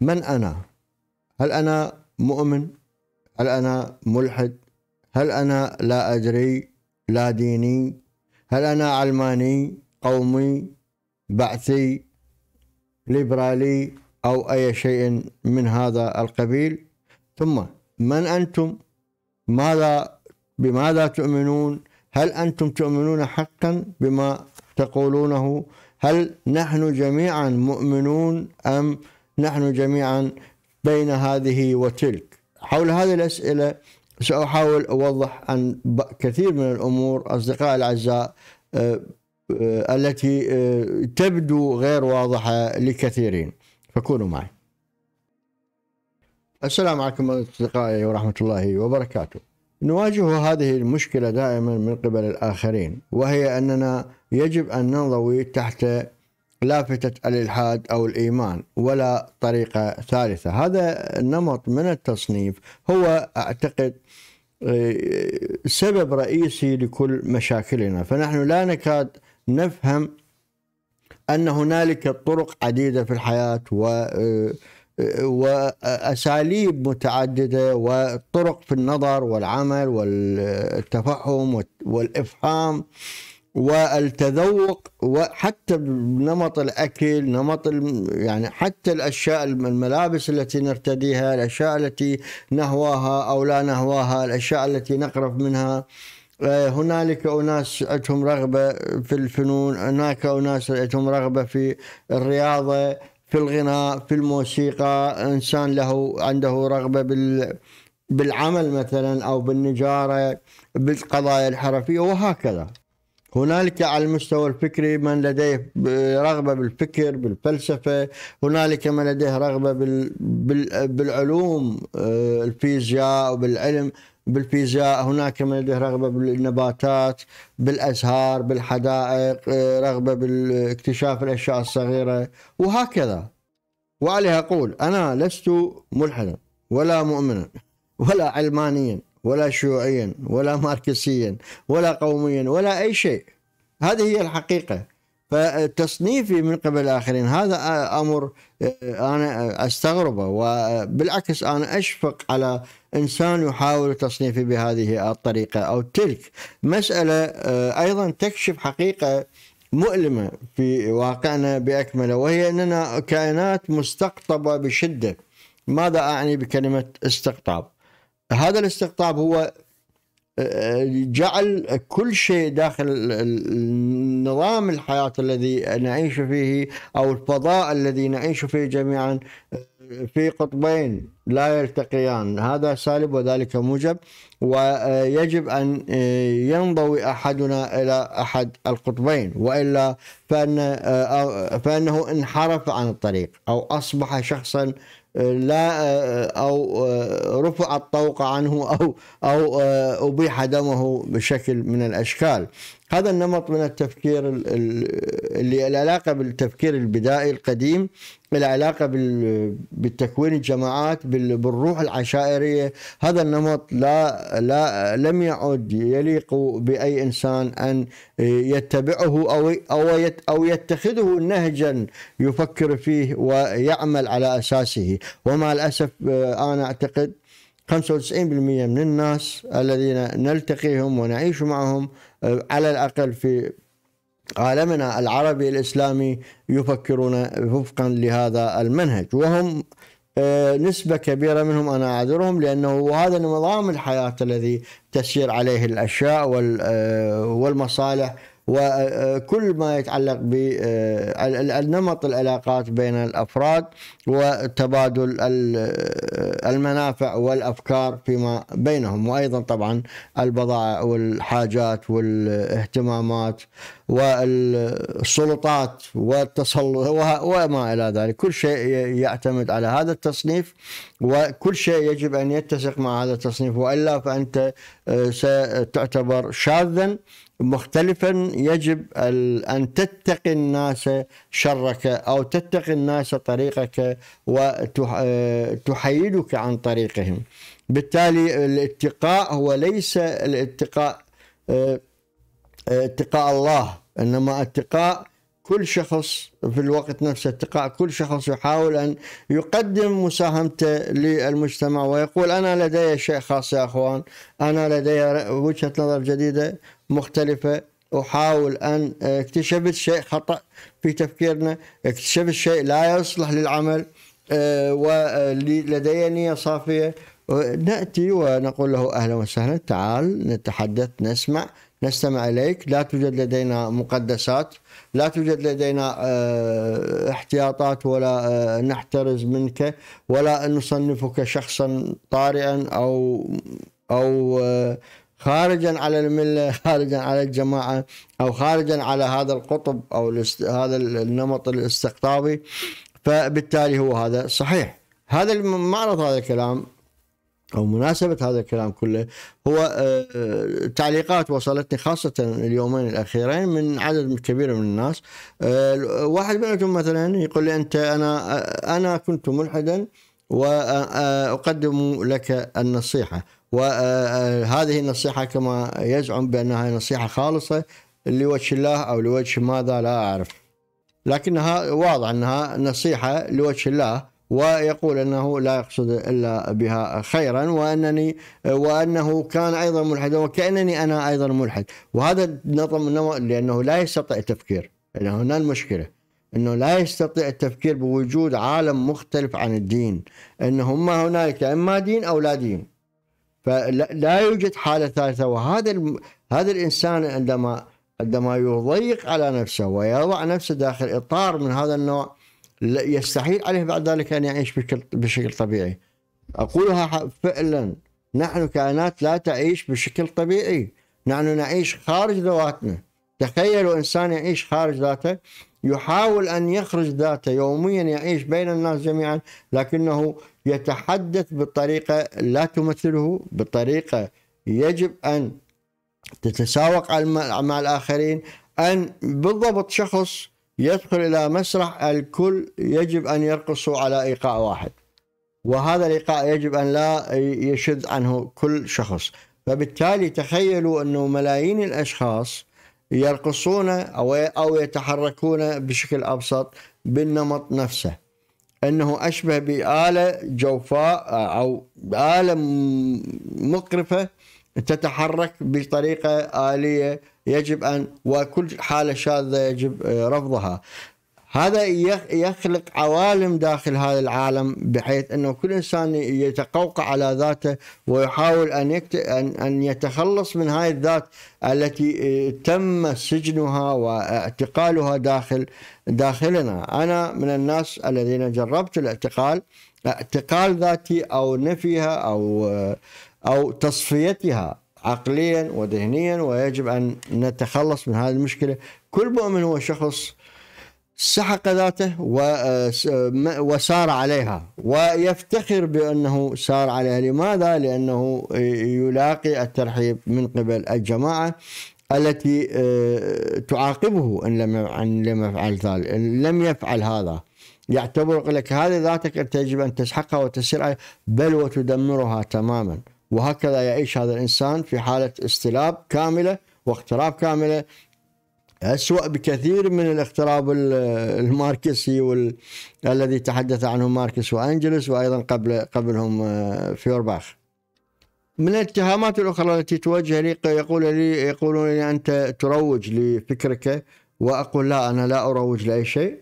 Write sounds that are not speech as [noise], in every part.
من انا؟ هل انا مؤمن؟ هل انا ملحد؟ هل انا لا ادري؟ لا ديني؟ هل انا علماني؟ قومي؟ بعثي؟ ليبرالي؟ او اي شيء من هذا القبيل؟ ثم من انتم؟ ماذا بماذا تؤمنون؟ هل انتم تؤمنون حقا بما تقولونه؟ هل نحن جميعا مؤمنون ام نحن جميعا بين هذه وتلك حول هذه الأسئلة سأحاول أوضح عن كثير من الأمور أصدقائي الأعزاء آه، آه، التي آه، تبدو غير واضحة لكثيرين فكونوا معي السلام عليكم أصدقائي ورحمة الله وبركاته نواجه هذه المشكلة دائما من قبل الآخرين وهي أننا يجب أن ننضوي تحت لافتة الإلحاد أو الإيمان ولا طريقة ثالثة هذا النمط من التصنيف هو أعتقد آه، سبب رئيسي لكل مشاكلنا فنحن لا نكاد نفهم أن هنالك طرق عديدة في الحياة و آه، آه، واساليب متعدده وطرق في النظر والعمل والتفهم والافهام والتذوق وحتى نمط الاكل نمط يعني حتى الاشياء الملابس التي نرتديها الاشياء التي نهواها او لا نهواها الاشياء التي نقرب منها آه، هنالك اناس عندهم رغبه في الفنون هناك اناس عندهم رغبه في الرياضه في الغناء في الموسيقى انسان له عنده رغبه بال بالعمل مثلا او بالنجاره بالقضايا الحرفيه وهكذا هنالك على المستوى الفكري من لديه رغبه بالفكر بالفلسفه هنالك من لديه رغبه بالعلوم آه، الفيزياء وبالعلم بالفيزياء هناك من لديه رغبه بالنباتات بالازهار بالحدائق آه، رغبه بالاكتشاف الاشياء الصغيره وهكذا وعليها اقول انا لست ملحدا ولا مؤمنا ولا علمانيا ولا شيوعيا ولا ماركسيا ولا قوميا ولا أي شيء هذه هي الحقيقة فتصنيفي من قبل الآخرين هذا أمر آه، أنا أستغربه وبالعكس أنا أشفق على إنسان يحاول تصنيفي بهذه الطريقة أو تلك مسألة آه، أيضا تكشف حقيقة مؤلمة في واقعنا بأكمله وهي أننا كائنات مستقطبة بشدة ماذا أعني بكلمة استقطاب هذا الاستقطاب هو آه، آه، جعل كل شيء داخل نظام الحياة الذي نعيش فيه أو الفضاء الذي نعيش فيه جميعا آه، في قطبين لا يلتقيان هذا سالب وذلك موجب ويجب أن ينضوي أحدنا إلى أحد القطبين وإلا فإن فأنه انحرف عن الطريق أو أصبح شخصا لا آه، او آه، رفع الطوق عنه او او آه، ابيح دمه بشكل من الاشكال هذا النمط من التفكير اللي العلاقه بالتفكير البدائي القديم العلاقه بالتكوين الجماعات بالروح العشائريه هذا النمط لا لا لم يعد يليق باي انسان ان يتبعه او او او يتخذه نهجا يفكر فيه ويعمل على اساسه ومع الاسف آه، انا اعتقد 95% من الناس الذين نلتقيهم ونعيش معهم آه، على الاقل في عالمنا العربي الاسلامي يفكرون وفقا لهذا المنهج وهم آه، نسبة كبيرة منهم أنا أعذرهم لأنه هذا نظام الحياة الذي تسير عليه الأشياء آه، والمصالح وكل ما يتعلق بالنمط آه، العلاقات بين الافراد وتبادل آه، المنافع والافكار فيما بينهم وايضا طبعا البضائع والحاجات والاهتمامات والسلطات والتسلط وما الى ذلك كل شيء يعتمد على هذا التصنيف وكل شيء يجب ان يتسق مع هذا التصنيف والا فانت آه، ستعتبر شاذا مختلفا يجب أن تتقي الناس شرك أو تتقي الناس طريقك وتحيدك عن طريقهم بالتالي الاتقاء هو ليس الاتقاء آه، اتقاء الله إنما اتقاء كل شخص في الوقت نفسه اتقاء كل شخص يحاول أن يقدم مساهمته للمجتمع ويقول أنا لدي شيء خاص يا أخوان أنا لدي وجهة نظر جديدة مختلفة أحاول أن آه، اكتشفت شيء خطأ في تفكيرنا اكتشفت شيء لا يصلح للعمل آه، ولدي آه، نية صافية نأتي ونقول له أهلا وسهلا تعال نتحدث نسمع نستمع إليك لا توجد لدينا مقدسات لا توجد لدينا احتياطات ولا نحترز منك ولا نصنفك شخصا طارئا أو أو خارجا على المله خارجا على الجماعه او خارجا على هذا القطب او هذا النمط الاستقطابي فبالتالي هو هذا صحيح هذا معرض هذا الكلام او مناسبه هذا الكلام كله هو آه، تعليقات وصلتني خاصه اليومين الاخيرين من عدد كبير من الناس آه، واحد منهم مثلا يقول لي انت انا آه، انا كنت ملحدا واقدم لك النصيحه وهذه النصيحة كما يزعم بأنها نصيحة خالصة لوجه الله أو لوجه ماذا لا أعرف لكنها واضح أنها نصيحة لوجه الله ويقول انه لا يقصد الا بها خيرا وانني وانه كان ايضا ملحدا وكانني انا ايضا ملحد وهذا النظم لانه لا يستطيع التفكير لأن هنا المشكله انه لا يستطيع التفكير بوجود عالم مختلف عن الدين انه هما هنالك اما دين او لا دين فلا يوجد حاله ثالثه وهذا الم... هذا الانسان عندما عندما يضيق على نفسه ويضع نفسه داخل اطار من هذا النوع يستحيل عليه بعد ذلك ان يعيش بشكل بشكل طبيعي. اقولها فعلا نحن كائنات لا تعيش بشكل طبيعي، نحن نعيش خارج ذواتنا. تخيلوا انسان يعيش خارج ذاته يحاول أن يخرج ذاته يوميا يعيش بين الناس جميعا لكنه يتحدث بطريقة لا تمثله بطريقة يجب أن تتساوق مع الآخرين أن بالضبط شخص يدخل إلى مسرح الكل يجب أن يرقصوا على إيقاع واحد وهذا الإيقاع يجب أن لا يشذ عنه كل شخص فبالتالي تخيلوا أنه ملايين الأشخاص يرقصون أو أو يتحركون بشكل أبسط بالنمط نفسه أنه أشبه بآلة جوفاء أو آلة مقرفة تتحرك بطريقة آلية يجب أن وكل حالة شاذة يجب آه، رفضها هذا يخلق عوالم داخل هذا العالم بحيث انه كل انسان يتقوقع على ذاته ويحاول ان ان ان يتخلص من هذه الذات التي آه، تم سجنها واعتقالها داخل داخلنا، انا من الناس الذين جربت الاعتقال اعتقال ذاتي او نفيها او آه، او تصفيتها عقليا وذهنيا ويجب ان نتخلص من هذه المشكله، كل مؤمن هو شخص سحق ذاته آه، آه، وسار عليها ويفتخر بأنه سار عليها لماذا؟ لأنه يلاقي الترحيب من قبل الجماعة التي آه، تعاقبه إن لم إن لم يفعل ذلك إن لم يفعل هذا يعتبر يقول لك هذه ذاتك أنت يجب أن تسحقها وتسير بل وتدمرها تماما وهكذا يعيش هذا الإنسان في حالة استلاب كاملة واقتراب كاملة أسوأ بكثير من الاغتراب الماركسي وال... الذي تحدث عنه ماركس وأنجلس وأيضا قبل قبلهم آه، فيورباخ من الاتهامات الأخرى التي توجه لي يقول لي يقولون لي أنت تروج لفكرك وأقول لا أنا لا أروج لأي شيء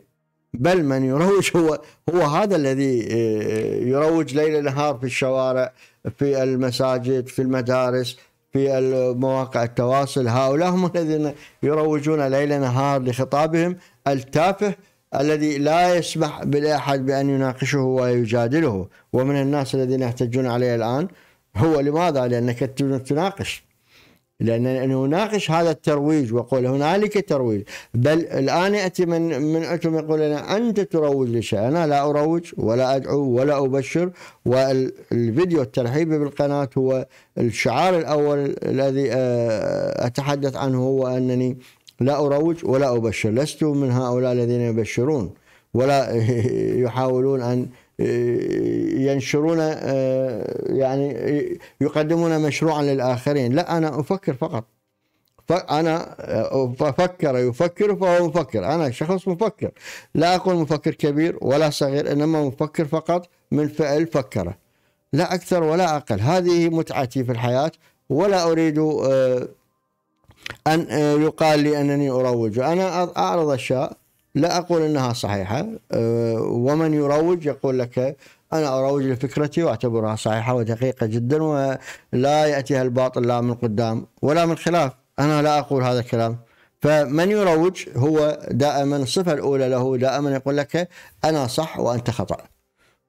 بل من يروج هو هو هذا الذي آه، يروج ليل نهار في الشوارع في المساجد في المدارس في مواقع التواصل هؤلاء هم الذين يروجون ليل نهار لخطابهم التافه الذي لا يسمح بالأحد بأن يناقشه ويجادله ومن الناس الذين يحتجون عليه الآن هو لماذا؟ لأنك تناقش لأن نناقش هذا الترويج وأقول هنالك ترويج بل الآن يأتي من من عندكم يقول لنا أنت تروج لشيء أنا لا أروج ولا أدعو ولا أبشر والفيديو الترحيبي بالقناة هو الشعار الأول الذي آه، أتحدث عنه هو أنني لا أروج ولا أبشر لست من هؤلاء الذين يبشرون ولا [laughs] يحاولون أن إيه، ينشرون آه، يعني إيه، يقدمون مشروعا للآخرين لا أنا أفكر فقط أنا آه، أفكر يفكر فهو مفكر أنا شخص مفكر لا أقول مفكر كبير ولا صغير إنما مفكر فقط من فعل فكره لا أكثر ولا أقل هذه متعتي في الحياة ولا أريد آه، أن يقال لي أنني أروج أنا أعرض أشياء لا أقول أنها صحيحة أه، ومن يروج يقول لك أنا أروج لفكرتي وأعتبرها صحيحة ودقيقة جدا ولا يأتيها الباطل لا من قدام ولا من خلاف أنا لا أقول هذا الكلام فمن يروج هو دائما الصفة الأولى له دائما يقول لك أنا صح وأنت خطأ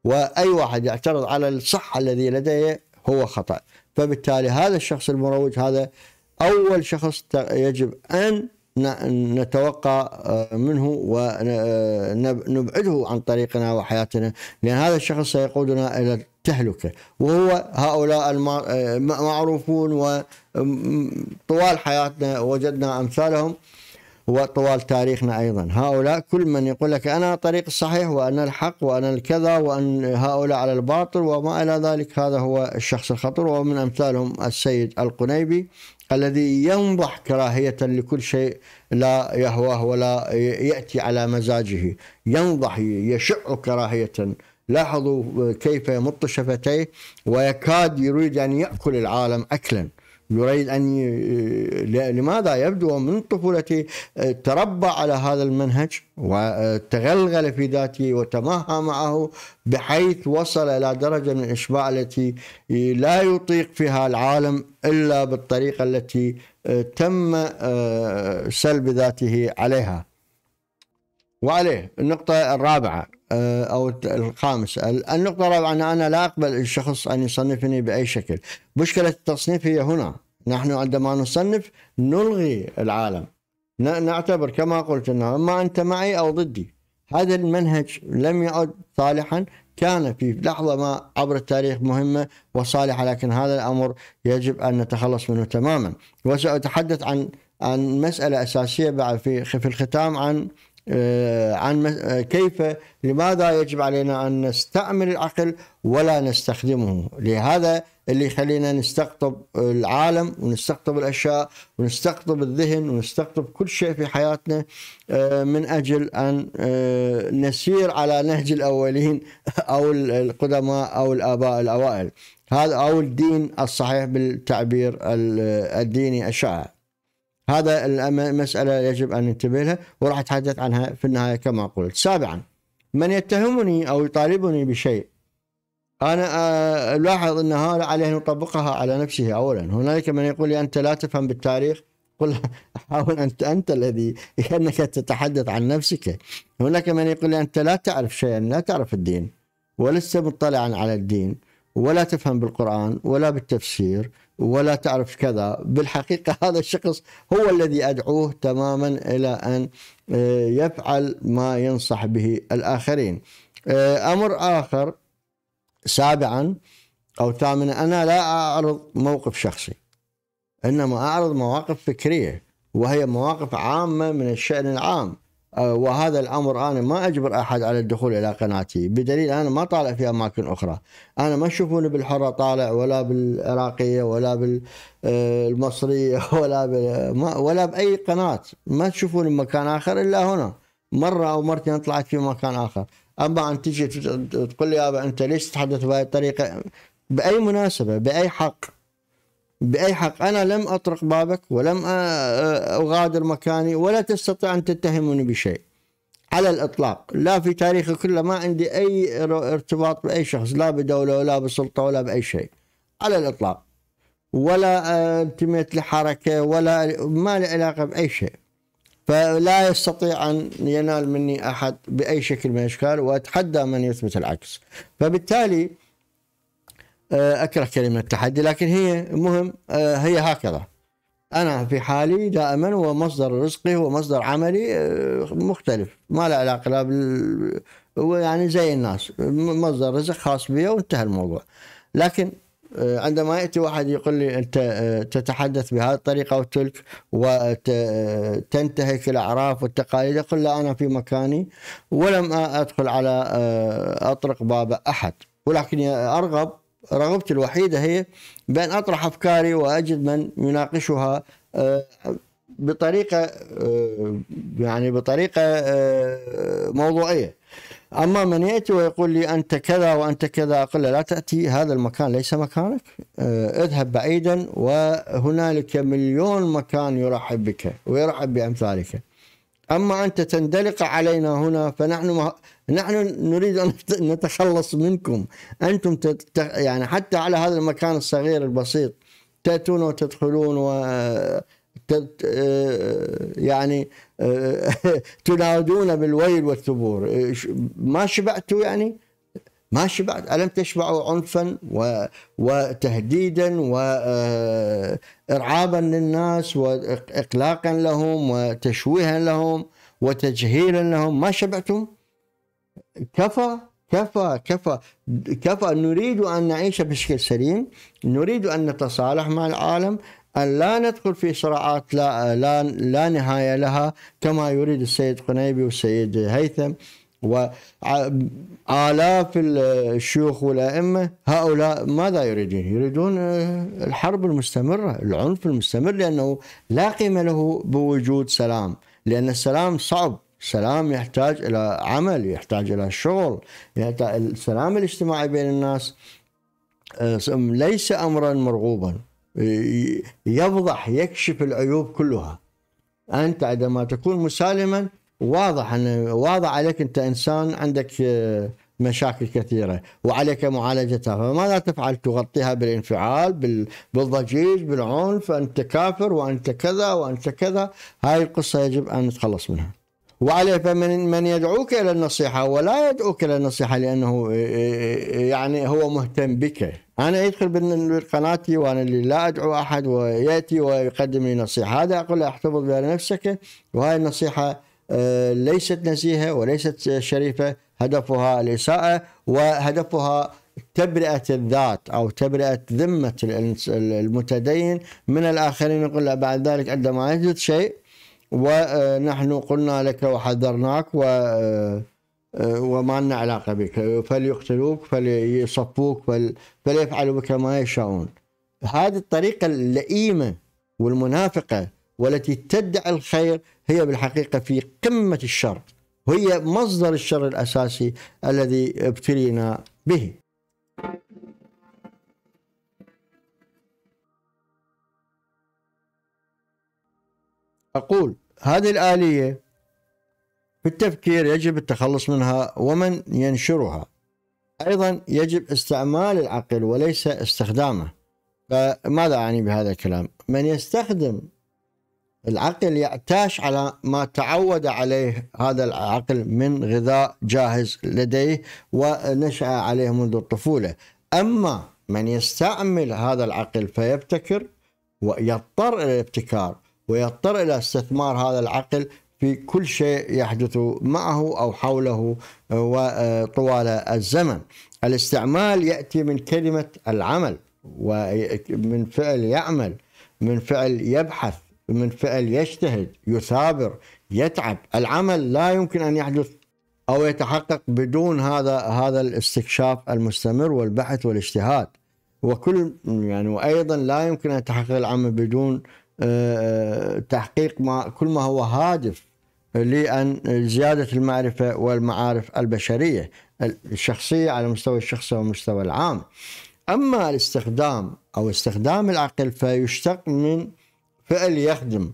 وأي واحد يعترض على الصح الذي لديه هو خطأ فبالتالي هذا الشخص المروج هذا أول شخص يجب أن نتوقع آه، منه ونبعده آه، عن طريقنا وحياتنا لأن هذا الشخص سيقودنا إلى التهلكة وهو هؤلاء المعروفون آه، وطوال حياتنا وجدنا أمثالهم وطوال تاريخنا أيضا هؤلاء كل من يقول لك أنا طريق الصحيح وأنا الحق وأنا الكذا وأن هؤلاء على الباطل وما إلى ذلك هذا هو الشخص الخطر ومن أمثالهم السيد القنيبي الذي ينضح كراهية لكل شيء لا يهواه ولا يأتي على مزاجه ينضح يشع كراهية لاحظوا كيف يمط شفتيه ويكاد يريد أن يأكل العالم أكلا يريد أن ي... لماذا يبدو من طفولته آه، تربى على هذا المنهج وتغلغل في ذاته وتماهى معه بحيث وصل إلى درجة من الإشباع التي لا يطيق فيها العالم إلا بالطريقة التي آه، تم آه، سلب ذاته عليها وعليه النقطة الرابعة آه، أو الخامس النقطة الرابعة أن أنا لا أقبل الشخص أن يصنفني بأي شكل مشكلة التصنيف هي هنا نحن عندما نصنف نلغي العالم نعتبر كما قلت أنه إما أنت معي أو ضدي هذا المنهج لم يعد صالحا كان في لحظة ما عبر التاريخ مهمة وصالحة لكن هذا الأمر يجب أن نتخلص منه تماما وسأتحدث عن عن مسألة أساسية بعد في في الختام عن آه، عن آه، كيف لماذا يجب علينا أن نستعمل العقل ولا نستخدمه لهذا اللي يخلينا نستقطب العالم ونستقطب الأشياء ونستقطب الذهن ونستقطب كل شيء في حياتنا آه، من أجل أن نسير على نهج الأولين أو القدماء أو الآباء الأوائل هذا أو الدين الصحيح بالتعبير الديني الشائع هذا المسألة يجب أن ننتبه لها وراح أتحدث عنها في النهاية كما قلت سابعا من يتهمني أو يطالبني بشيء أنا ألاحظ آه، أن هذا عليه أن يطبقها على نفسه أولا هنالك من يقول لي أنت لا تفهم بالتاريخ قل [laughs] حاول أنت أنت الذي كأنك تتحدث عن نفسك هناك من يقول لي أنت لا تعرف شيئا لا تعرف الدين ولست مطلعا على الدين ولا تفهم بالقرآن ولا بالتفسير ولا تعرف كذا بالحقيقة [laughs] هذا الشخص هو الذي أدعوه تماما إلى أن آه، يفعل ما ينصح به الآخرين آه، أمر آخر سابعا أو ثامنا أنا لا أعرض موقف شخصي إنما أعرض مواقف فكرية وهي مواقف عامة من الشأن العام آه، وهذا الامر انا ما اجبر احد على الدخول الى قناتي بدليل انا ما طالع في اماكن اخرى انا ما تشوفوني بالحره طالع ولا بالعراقيه ولا بالمصريه [laughs] ولا ولا باي قناه ما تشوفوني بمكان اخر الا هنا مره او مرتين طلعت في مكان اخر اما ان تجي تقول لي يابا انت ليش تتحدث بهذه الطريقه باي مناسبه باي حق بأي حق أنا لم أطرق بابك ولم أغادر مكاني ولا تستطيع أن تتهمني بشيء على الإطلاق لا في تاريخي كله ما عندي أي ارتباط بأي شخص لا بدولة ولا بسلطة ولا بأي شيء على الإطلاق ولا انتميت لحركة ولا ما لي علاقة بأي شيء فلا يستطيع أن ينال مني أحد بأي شكل من الأشكال وأتحدى من يثبت العكس فبالتالي آه، اكره كلمه تحدي لكن هي مهم آه، هي هكذا انا في حالي دائما هو مصدر رزقي هو مصدر عملي آه، مختلف ما له علاقه لا بال هو يعني زي الناس مصدر رزق خاص بي وانتهى الموضوع لكن عندما ياتي واحد يقول لي انت تتحدث بهذه الطريقه وتلك وتنتهك الاعراف والتقاليد اقول لا انا في مكاني ولم ادخل على اطرق باب احد ولكن ارغب رغبتي الوحيدة هي بأن أطرح أفكاري وأجد من يناقشها آه، بطريقة آه، يعني بطريقة آه، موضوعية أما من يأتي ويقول لي أنت كذا وأنت كذا أقول له لا تأتي هذا المكان ليس مكانك اذهب بعيدا وهنالك مليون مكان يرحب بك ويرحب بأمثالك أما أن تندلق علينا هنا فنحن ما نحن نريد أن نتخلص منكم أنتم تت... يعني حتى على هذا المكان الصغير البسيط تأتون وتدخلون و تت... آه، يعني آه، [laughs] تنادون بالويل والثبور ما شبعتوا يعني ما شبعت ألم تشبعوا عنفا وتهديدا وإرعابا آه، للناس وإقلاقا لهم وتشويها لهم وتجهيلا لهم ما شبعتم كفى كفى كفى كفى نريد أن نعيش بشكل سليم نريد أن نتصالح مع العالم أن لا ندخل في صراعات لا, لا, لا نهاية لها كما يريد السيد قنيبي والسيد هيثم وآلاف الشيوخ والأئمة هؤلاء ماذا يريدون؟ يريدون آه، الحرب المستمرة العنف المستمر لأنه لا قيمة له بوجود سلام لأن السلام صعب السلام يحتاج إلى عمل يحتاج إلى شغل يحتاج السلام الاجتماعي بين الناس آه، ليس أمرا مرغوبا يفضح يكشف العيوب كلها أنت عندما تكون مسالما واضح أن واضح عليك أنت إنسان عندك آه، مشاكل كثيرة وعليك معالجتها فماذا تفعل تغطيها بالانفعال بالضجيج بالعنف أنت كافر وأنت كذا وأنت كذا هاي القصة يجب أن نتخلص منها وعليه فمن من يدعوك إلى النصيحة ولا يدعوك إلى النصيحة لأنه آه، آه، يعني هو مهتم بك أنا يدخل بقناتي وأنا اللي لا أدعو أحد ويأتي ويقدم لي نصيحة هذا أقول احتفظ بها لنفسك وهاي النصيحة آه، ليست نزيهة وليست شريفة هدفها الإساءة وهدفها تبرئة الذات أو تبرئة ذمة المتدين من الآخرين يقول له بعد ذلك عندما يحدث شيء ونحن آه، قلنا لك وحذرناك و آه، وما لنا علاقة بك فليقتلوك فليصفوك فل... فليفعلوا بك ما يشاءون هذه الطريقة اللئيمة والمنافقة والتي تدعي الخير هي بالحقيقة في قمة الشر وهي مصدر الشر الأساسي الذي ابتلينا به أقول هذه الآلية في التفكير يجب التخلص منها ومن ينشرها أيضا يجب استعمال العقل وليس استخدامه فماذا أعني بهذا الكلام من يستخدم العقل يعتاش على ما تعود عليه هذا العقل من غذاء جاهز لديه ونشأ عليه منذ الطفولة أما من يستعمل هذا العقل فيبتكر ويضطر إلى الابتكار ويضطر إلى استثمار هذا العقل في كل شيء يحدث معه أو حوله وطوال الزمن الاستعمال يأتي من كلمة العمل ومن فعل يعمل من فعل يبحث من فعل يجتهد يثابر يتعب العمل لا يمكن أن يحدث أو يتحقق بدون هذا هذا الاستكشاف المستمر والبحث والاجتهاد وكل يعني وأيضا لا يمكن أن يتحقق العمل بدون تحقيق ما كل ما هو هادف لأن زيادة المعرفة والمعارف البشرية الشخصية على مستوى الشخص والمستوى العام أما الاستخدام أو استخدام العقل فيشتق من فعل يخدم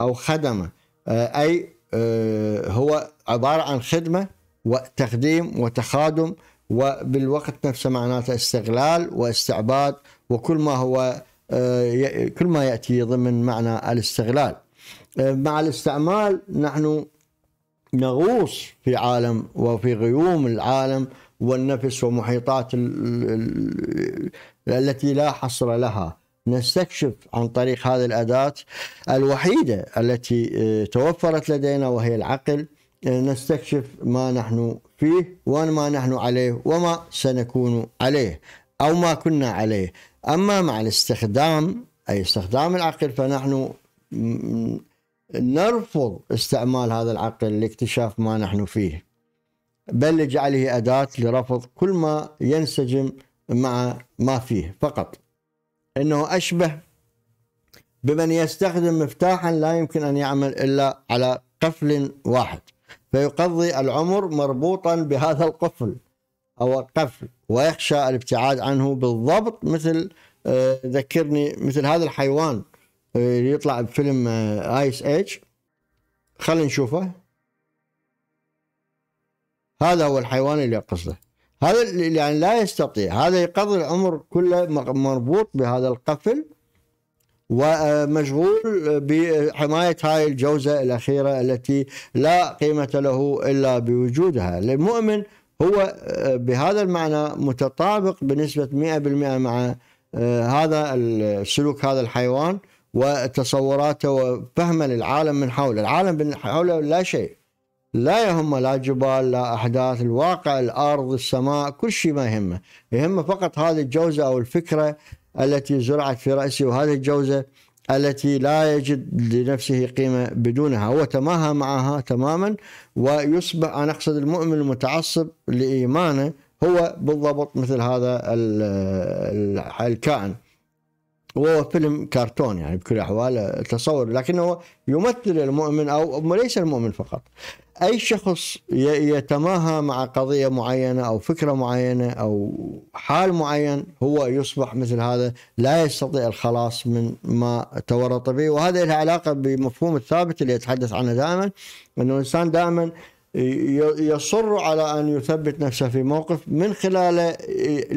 أو خدمه آه، أي آه، هو عبارة عن خدمة وتخديم وتخادم وبالوقت نفسه معناته استغلال واستعباد وكل ما هو آه، كل ما يأتي ضمن معنى الاستغلال مع الاستعمال نحن نغوص في عالم وفي غيوم العالم والنفس ومحيطات التي لا حصر لها نستكشف عن طريق هذه الأداة الوحيدة التي آه، توفرت لدينا وهي العقل آه، نستكشف ما نحن فيه وما نحن عليه وما سنكون عليه أو ما كنا عليه أما مع الاستخدام أي استخدام العقل فنحن نرفض استعمال هذا العقل لاكتشاف ما نحن فيه بل لجعله أداة لرفض كل ما ينسجم مع ما فيه فقط انه اشبه بمن يستخدم مفتاحا لا يمكن ان يعمل الا على قفل واحد فيقضي العمر مربوطا بهذا القفل او القفل ويخشى الابتعاد عنه بالضبط مثل آه، ذكرني مثل هذا الحيوان اللي آه، يطلع بفيلم ايس آه، ايج خلينا نشوفه هذا هو الحيوان اللي قصده هذا يعني لا يستطيع هذا يقضي العمر كله مربوط بهذا القفل ومشغول بحماية هاي الجوزة الأخيرة التي لا قيمة له إلا بوجودها المؤمن هو آه، بهذا المعنى متطابق بنسبة 100% مع آه، هذا السلوك هذا الحيوان وتصوراته وفهمه للعالم من حوله العالم من حوله لا شيء لا يهمه لا جبال لا أحداث الواقع الأرض السماء كل شيء ما يهمه يهمه فقط هذه الجوزة أو الفكرة التي زرعت في رأسه وهذه الجوزة التي لا يجد لنفسه قيمة بدونها هو تماهى معها تماما ويصبح أنا أقصد المؤمن المتعصب لإيمانه هو بالضبط مثل هذا الكائن وهو فيلم كرتون يعني بكل الاحوال تصور لكنه يمثل المؤمن او ليس المؤمن فقط اي شخص يتماهى مع قضيه معينه او فكره معينه او حال معين هو يصبح مثل هذا لا يستطيع الخلاص من ما تورط به وهذا له علاقه بمفهوم الثابت اللي يتحدث عنه دائما انه الانسان دائما يصر على ان يثبت نفسه في موقف من خلاله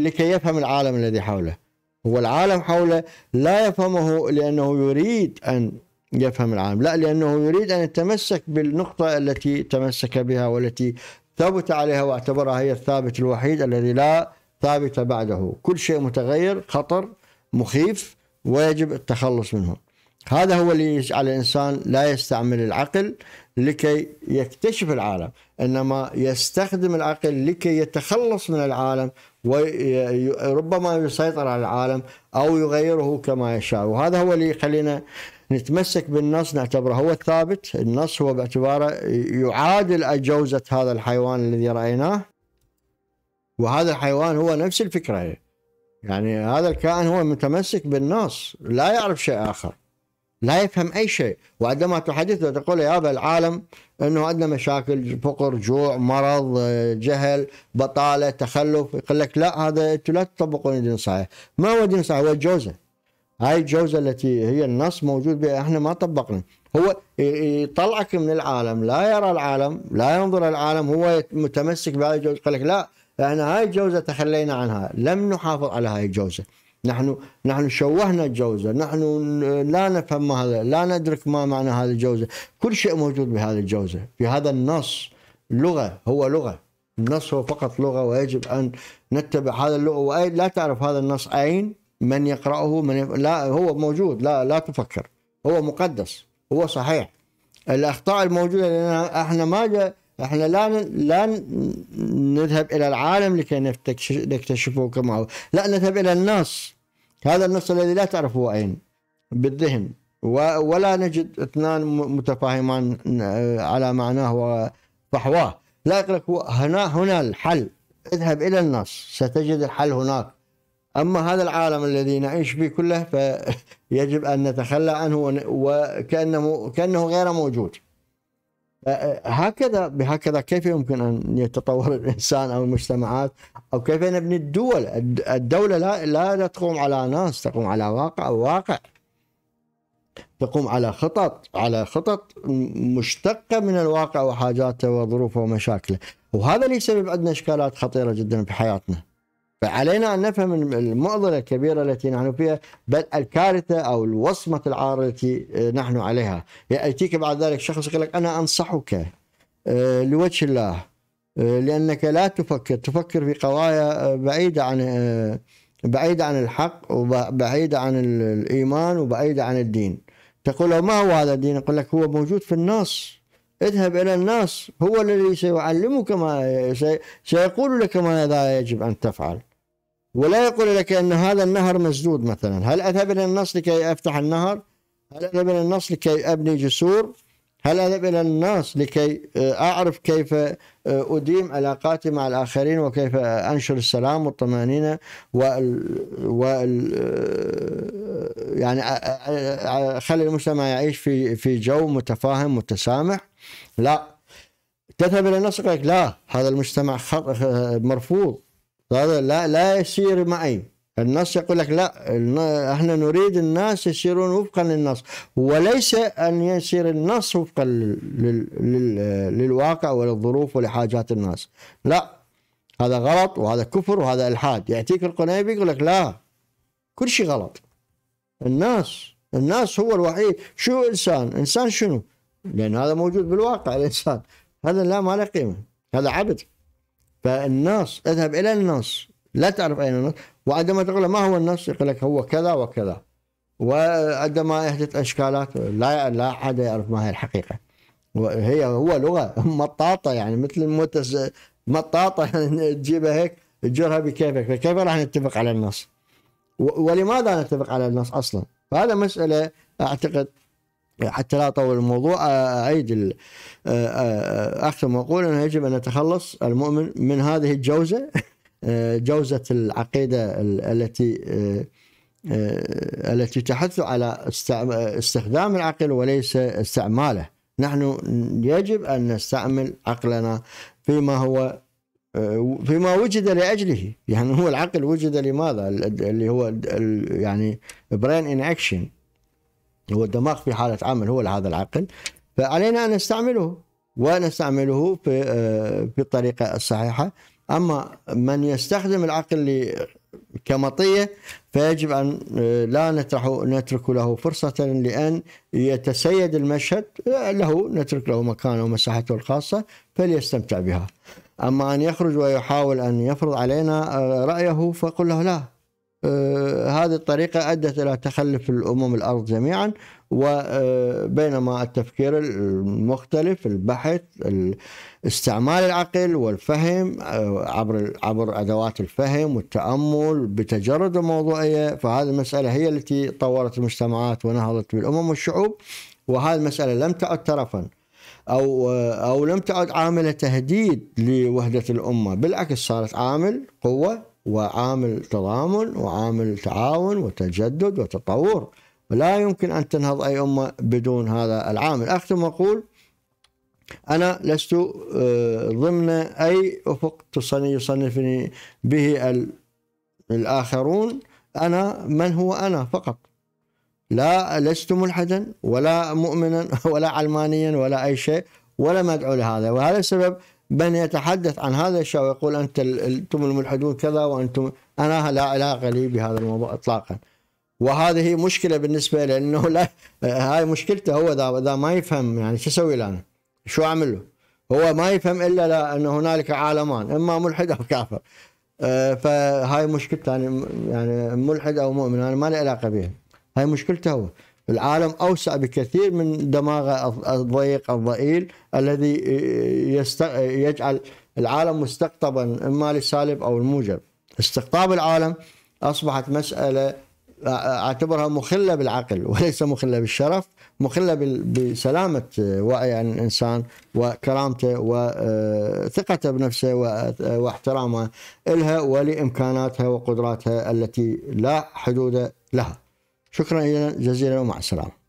لكي يفهم العالم الذي حوله هو العالم حوله لا يفهمه لانه يريد ان يفهم العالم لا لأنه يريد أن يتمسك بالنقطة التي تمسك بها والتي ثبت عليها واعتبرها هي الثابت الوحيد الذي لا ثابت بعده كل شيء متغير خطر مخيف ويجب التخلص منه هذا هو اللي يجعل الإنسان لا يستعمل العقل لكي يكتشف العالم إنما يستخدم العقل لكي يتخلص من العالم وربما يسيطر على العالم أو يغيره كما يشاء وهذا هو اللي يخلينا نتمسك بالنص نعتبره هو الثابت النص هو باعتباره يعادل أجوزة هذا الحيوان الذي رأيناه وهذا الحيوان هو نفس الفكرة يعني هذا الكائن هو متمسك بالنص لا يعرف شيء آخر لا يفهم أي شيء وعندما تحدثه تقول يا أبا العالم أنه عندنا مشاكل فقر جوع مرض جهل بطالة تخلف يقول لك لا هذا أنتم لا تطبقون الدين الصحيح ما هو الدين الصحيح هو الجوزه هاي الجوزة التي هي النص موجود بها احنا ما طبقنا هو يطلعك من العالم لا يرى العالم لا ينظر العالم هو متمسك بهاي الجوزة قال لك لا احنا هاي الجوزة تخلينا عنها لم نحافظ على هاي الجوزة نحن نحن شوهنا الجوزة نحن لا نفهم ما هذا لا ندرك ما معنى هذه الجوزة كل شيء موجود بهذا الجوزة في هذا النص لغة هو لغة النص هو فقط لغة ويجب أن نتبع هذا اللغة وأي لا تعرف هذا النص أين من يقرأه من يف... لا هو موجود لا لا تفكر هو مقدس هو صحيح الأخطاء الموجودة لأن احنا ما جا... احنا لا لا نذهب الى العالم لكي نكتشفه كما هو، لا نذهب الى النص هذا النص الذي لا تعرفه هو اين بالذهن ولا نجد اثنان متفاهمان على معناه وفحواه، لا يقول لك هنا هنا الحل اذهب الى النص ستجد الحل هناك أما هذا العالم الذي نعيش به كله فيجب أن نتخلى عنه وكأنه كأنه غير موجود هكذا بهكذا كيف يمكن أن يتطور الإنسان أو المجتمعات أو كيف نبني الدول الدولة لا, لا تقوم على ناس تقوم على واقع واقع تقوم على خطط على خطط مشتقة من الواقع وحاجاته وظروفه ومشاكله وهذا اللي يسبب عندنا إشكالات خطيرة جدا في حياتنا فعلينا أن نفهم المعضلة الكبيرة التي نحن فيها بل الكارثة أو الوصمة العار التي آه، نحن عليها يأتيك بعد ذلك شخص يقول لك أنا أنصحك آه، لوجه الله آه، لأنك لا تفكر تفكر في قضايا بعيدة عن بعيدة عن الحق وبعيدة عن الإيمان وبعيدة عن الدين تقول له ما هو هذا الدين يقول لك هو موجود في النص اذهب إلى الناس هو الذي سيعلمك ما سيقول لك ماذا يجب أن تفعل ولا يقول لك أن هذا النهر مسدود مثلا هل أذهب إلى الناس لكي أفتح النهر هل أذهب إلى الناس لكي أبني جسور هل أذهب إلى الناس لكي آه، أعرف كيف آه، أديم علاقاتي مع الآخرين وكيف أنشر السلام والطمأنينة وال... وال... آه، يعني أخلي المجتمع يعيش في في جو متفاهم متسامح لا تذهب الى نفسك لا هذا المجتمع مرفوض هذا لا لا يسير معي النص يقول لك لا احنا نريد الناس يسيرون وفقا للنص وليس ان يسير النص وفقا لل... لل... للواقع وللظروف ولحاجات الناس لا هذا غلط وهذا كفر وهذا الحاد ياتيك القنيبي يقول لك لا كل شيء غلط الناس الناس هو الوحيد شو انسان انسان شنو لأن هذا موجود بالواقع الإنسان هذا لا ما له قيمة هذا عبد فالنص اذهب إلى النص لا تعرف أين النص وعندما تقول له ما هو النص يقول لك هو كذا وكذا وعندما يحدث اشكالات لا لا احد يعرف ما هي الحقيقه هي هو لغه [laughs] مطاطه يعني مثل متس مطاطه [laughs] تجيبها هيك تجرها بكيفك فكيف راح نتفق على النص ولماذا نتفق على النص اصلا فهذا مساله اعتقد حتى لا اطول الموضوع اعيد اختم واقول انه يجب ان يتخلص المؤمن من هذه الجوزه جوزه العقيده التي التي تحث على استخدام العقل وليس استعماله نحن يجب ان نستعمل عقلنا فيما هو فيما وجد لاجله يعني هو العقل وجد لماذا اللي هو يعني برين ان اكشن هو الدماغ في حالة عمل هو لهذا العقل فعلينا أن نستعمله ونستعمله في بالطريقة آه، الصحيحة أما من يستخدم العقل كمطية فيجب أن آه، لا نترك نترك له فرصة لأن يتسيد المشهد له نترك له مكانه ومساحته الخاصة فليستمتع بها أما أن يخرج ويحاول أن يفرض علينا آه، رأيه فقل له لا آه، هذه الطريقة أدت إلى تخلف الأمم الأرض جميعا وبينما آه، التفكير المختلف البحث استعمال العقل والفهم آه، عبر عبر أدوات الفهم والتأمل بتجرد الموضوعية فهذه المسألة هي التي طورت المجتمعات ونهضت بالأمم والشعوب وهذه المسألة لم تعد ترفا او او لم تعد عامله تهديد لوحده الامه، بالعكس صارت عامل قوه وعامل تضامن وعامل تعاون وتجدد وتطور لا يمكن أن تنهض أي أمة بدون هذا العامل أختم وأقول أنا لست آه، ضمن أي أفق يصنفني به الآخرون أنا من هو أنا فقط لا لست ملحدا ولا مؤمنا [laughs] ولا علمانيا ولا أي شيء ولا مدعو لهذا وهذا السبب بل يتحدث عن هذا الشيء ويقول أنت أنتم الملحدون كذا وأنتم أنا لا علاقة لي بهذا الموضوع إطلاقا وهذه مشكلة بالنسبة لأنه لا هاي مشكلته هو اذا ما يفهم يعني شو أسوي أنا شو أعمل له هو ما يفهم إلا لأن هنالك عالمان إما ملحد أو كافر آه، فهاي مشكلته يعني يعني ملحد أو مؤمن أنا ما لي علاقة بها هاي مشكلته هو العالم أوسع بكثير من دماغه الضيق الضئيل الذي آه، يجعل العالم مستقطبا إما للسالب أو الموجب استقطاب العالم أصبحت مسألة آه، أعتبرها مخلة بالعقل وليس مخلة بالشرف مخلة بسلامة آه، وعي الإنسان وكرامته وثقته بنفسه واحترامه لها ولإمكاناتها وقدراتها التي لا حدود لها شكرا جزيلا ومع السلامه